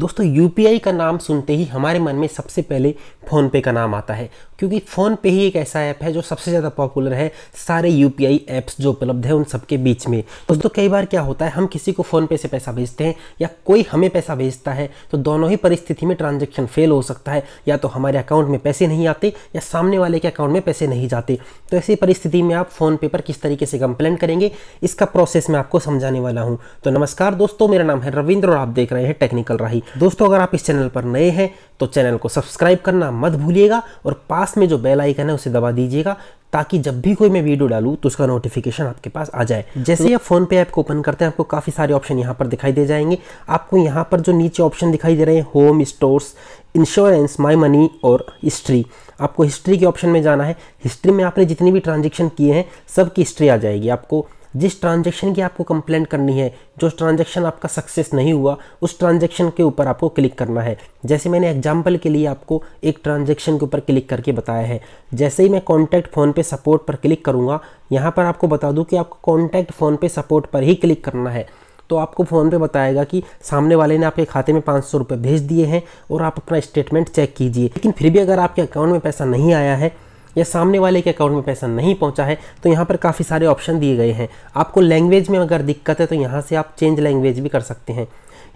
दोस्तों यूपीआई का नाम सुनते ही हमारे मन में सबसे पहले फ़ोनपे का नाम आता है क्योंकि फ़ोनपे ही एक ऐसा ऐप है जो सबसे ज़्यादा पॉपुलर है सारे यू ऐप्स जो उपलब्ध है उन सबके बीच में दोस्तों कई बार क्या होता है हम किसी को फ़ोन पे से पैसा भेजते हैं या कोई हमें पैसा भेजता है तो दोनों ही परिस्थिति में ट्रांजेक्शन फेल हो सकता है या तो हमारे अकाउंट में पैसे नहीं आते या सामने वाले के अकाउंट में पैसे नहीं जाते तो ऐसी परिस्थिति में आप फ़ोनपे पर किस तरीके से कंप्लेन करेंगे इसका प्रोसेस मैं आपको समझाने वाला हूँ तो नमस्कार दोस्तों मेरा नाम है रविंद्र और आप देख रहे हैं टेक्निकल राही दोस्तों अगर आप इस चैनल पर नए हैं तो चैनल को सब्सक्राइब करना मत भूलिएगा और पास में जो बेल आइकन है उसे दबा दीजिएगा ताकि जब भी कोई मैं वीडियो डालूँ तो उसका नोटिफिकेशन आपके पास आ जाए जैसे ही आप फोन पे ऐप को ओपन करते हैं आपको काफ़ी सारे ऑप्शन यहाँ पर दिखाई दे जाएंगे आपको यहाँ पर जो नीचे ऑप्शन दिखाई दे रहे हैं home stores insurance my money और हिस्ट्री आपको हिस्ट्री के ऑप्शन में जाना है हिस्ट्री में आपने जितनी भी ट्रांजेक्शन किए हैं सबकी हिस्ट्री आ जाएगी आपको जिस ट्रांजेक्शन की आपको कंप्लेंट करनी है जो ट्रांजेक्शन आपका सक्सेस नहीं हुआ उस ट्रांजेक्शन के ऊपर आपको क्लिक करना है जैसे मैंने एग्जाम्पल के लिए आपको एक ट्रांजेक्शन के ऊपर क्लिक करके बताया है जैसे ही मैं कॉन्टैक्ट फ़ोन पे सपोर्ट पर क्लिक करूँगा यहाँ पर आपको बता दूँ कि आपको कॉन्टैक्ट फ़ोन पे सपोर्ट पर ही क्लिक करना है तो आपको फ़ोन पे बताएगा कि सामने वाले ने आपके खाते में पाँच सौ भेज दिए हैं और आप अपना स्टेटमेंट चेक कीजिए लेकिन फिर भी अगर आपके अकाउंट में पैसा नहीं आया है या सामने वाले के अकाउंट में पैसा नहीं पहुंचा है तो यहाँ पर काफ़ी सारे ऑप्शन दिए गए हैं आपको लैंग्वेज में अगर दिक्कत है तो यहाँ से आप चेंज लैंग्वेज भी कर सकते हैं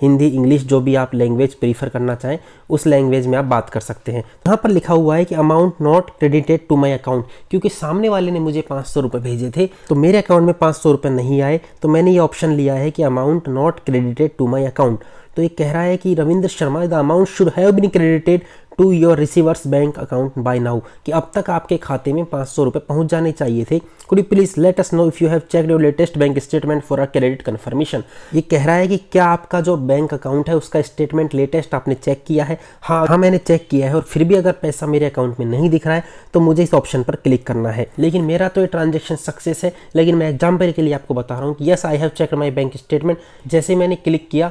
हिंदी इंग्लिश जो भी आप लैंग्वेज प्रीफर करना चाहें उस लैंग्वेज में आप बात कर सकते हैं यहाँ पर लिखा हुआ है कि amount not credited to my account क्योंकि सामने वाले ने मुझे पाँच सौ रुपये भेजे थे तो मेरे अकाउंट में पाँच सौ रुपये नहीं आए तो मैंने ये ऑप्शन लिया है कि amount not credited to my account तो ये कह रहा है कि Ravindra Sharma the amount should have been credited to your receiver's bank account by now कि अब तक आपके खाते में पाँच सौ रुपये पहुँच जाने चाहिए थे could you please let us know if you have check your latest bank statement for a credit confirmation ये कह रहा है कि क्या आपका जो बैंक अकाउंट है उसका स्टेटमेंट लेटेस्ट आपने चेक किया है हाँ हाँ मैंने चेक किया है और फिर भी अगर पैसा मेरे अकाउंट में नहीं दिख रहा है तो मुझे इस ऑप्शन पर क्लिक करना है लेकिन मेरा तो ये ट्रांजेक्शन सक्सेस है लेकिन मैं एग्जाम्पल के लिए आपको बता रहा हूँ कि yes I have check my bank statement जैसे मैंने क्लिक किया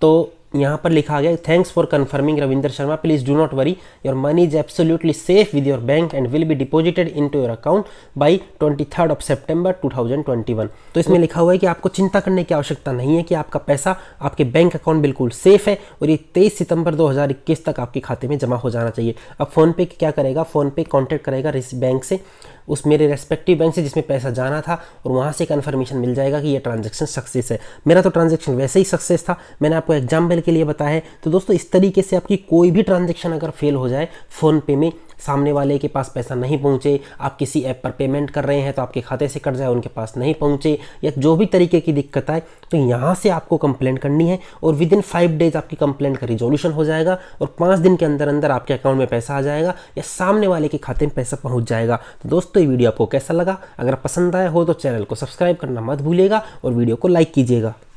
तो यहाँ पर लिखा गया thanks for confirming Ravinder Sharma please do not worry your money is absolutely safe with your bank and will be deposited into your account by twenty third of September two thousand twenty one तो इसमें तो- लिखा हुआ है कि आपको चिंता करने की आवश्यकता नहीं है कि आपका पैसा आपके बैंक अकाउंट बिल्कुल सेफ है और ये तेईस सितंबर दो हज़ार इक्कीस तक आपके खाते में जमा हो जाना चाहिए अब फ़ोनपे क्या करेगा फ़ोनपे कॉन्टैक्ट करेगा बैंक से उस मेरे रेस्पेक्टिव बैंक से जिसमें पैसा जाना था और वहाँ से कन्फर्मेशन मिल जाएगा कि ये ट्रांजेक्शन सक्सेस है मेरा तो ट्रांजेक्शन वैसे ही सक्सेस था मैंने आपको एग्जाम्पल के लिए बताया है तो दोस्तों इस तरीके से आपकी कोई भी ट्रांजेक्शन अगर फेल हो जाए फ़ोनपे में सामने वाले के पास पैसा नहीं पहुँचे आप किसी ऐप पर पेमेंट कर रहे हैं तो आपके खाते से कट जाए उनके पास नहीं पहुँचे या जो भी तरीके की दिक्कत आए तो यहाँ से आपको कंप्लेंट करनी है और विद इन फाइव डेज आपकी कंप्लेंट का रिजोल्यूशन हो जाएगा और पाँच दिन के अंदर अंदर आपके अकाउंट में पैसा आ जाएगा या सामने वाले के खाते में पैसा पहुँच जाएगा तो दोस्तों ये वीडियो आपको कैसा लगा अगर पसंद आया हो तो चैनल को सब्सक्राइब करना मत भूलिएगा और वीडियो को लाइक कीजिएगा